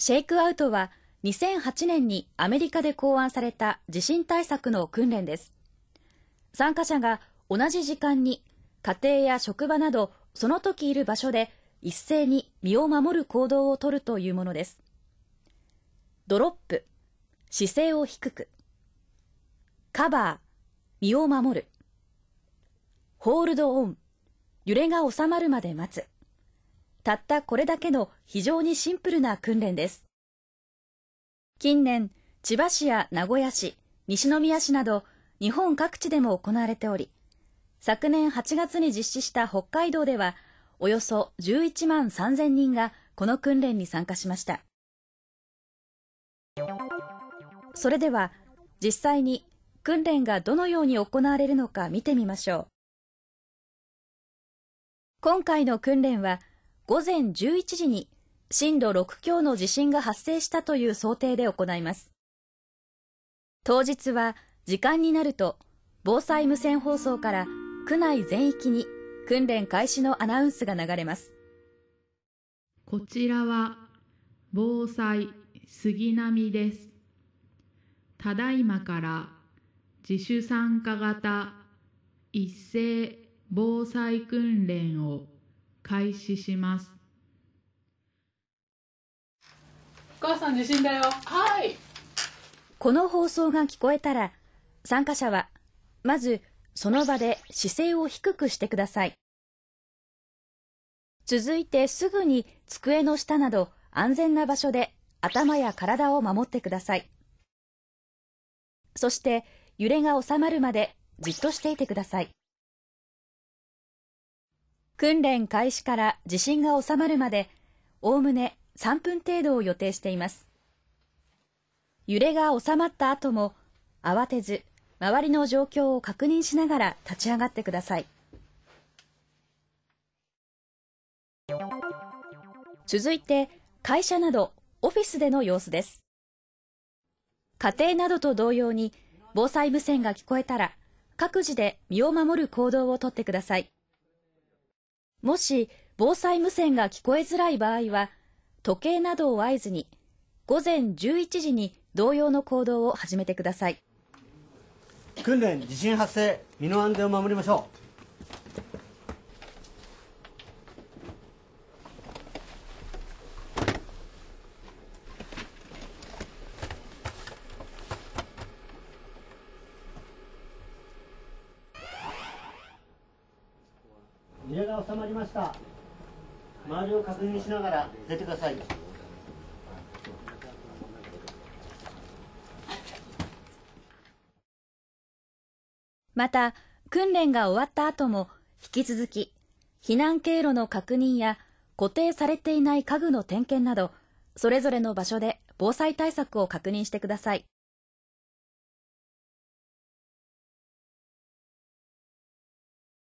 シェイクアウトは2008年にアメリカで考案された地震対策の訓練です参加者が同じ時間に家庭や職場などその時いる場所で一斉に身を守る行動をとるというものですドロップ姿勢を低くカバー身を守るホールドオン揺れが収まるまで待つたったこれだけの非常にシンプルな訓練です。近年、千葉市や名古屋市、西宮市など日本各地でも行われており、昨年8月に実施した北海道では、およそ11万3000人がこの訓練に参加しました。それでは、実際に訓練がどのように行われるのか見てみましょう。今回の訓練は午前11時に震度6強の地震が発生したという想定で行います。当日は時間になると防災無線放送から区内全域に訓練開始のアナウンスが流れます。こちらは防災杉並です。ただいまから自主参加型一斉防災訓練を開始しますお母さん地震だよはいこの放送が聞こえたら参加者はまずその場で姿勢を低くしてください続いてすぐに机の下など安全な場所で頭や体を守ってくださいそして揺れが収まるまでじっとしていてください訓練開始から地震が収まるまで、おおむね3分程度を予定しています。揺れが収まった後も、慌てず、周りの状況を確認しながら立ち上がってください。続いて、会社などオフィスでの様子です。家庭などと同様に、防災無線が聞こえたら、各自で身を守る行動をとってください。もし防災無線が聞こえづらい場合は、時計などを合図に、午前11時に同様の行動を始めてください。訓練、地震発生、身の安全を守りましょう。揺れが収まりました周りを確認しながら出てくださいまた訓練が終わった後も引き続き避難経路の確認や固定されていない家具の点検などそれぞれの場所で防災対策を確認してください。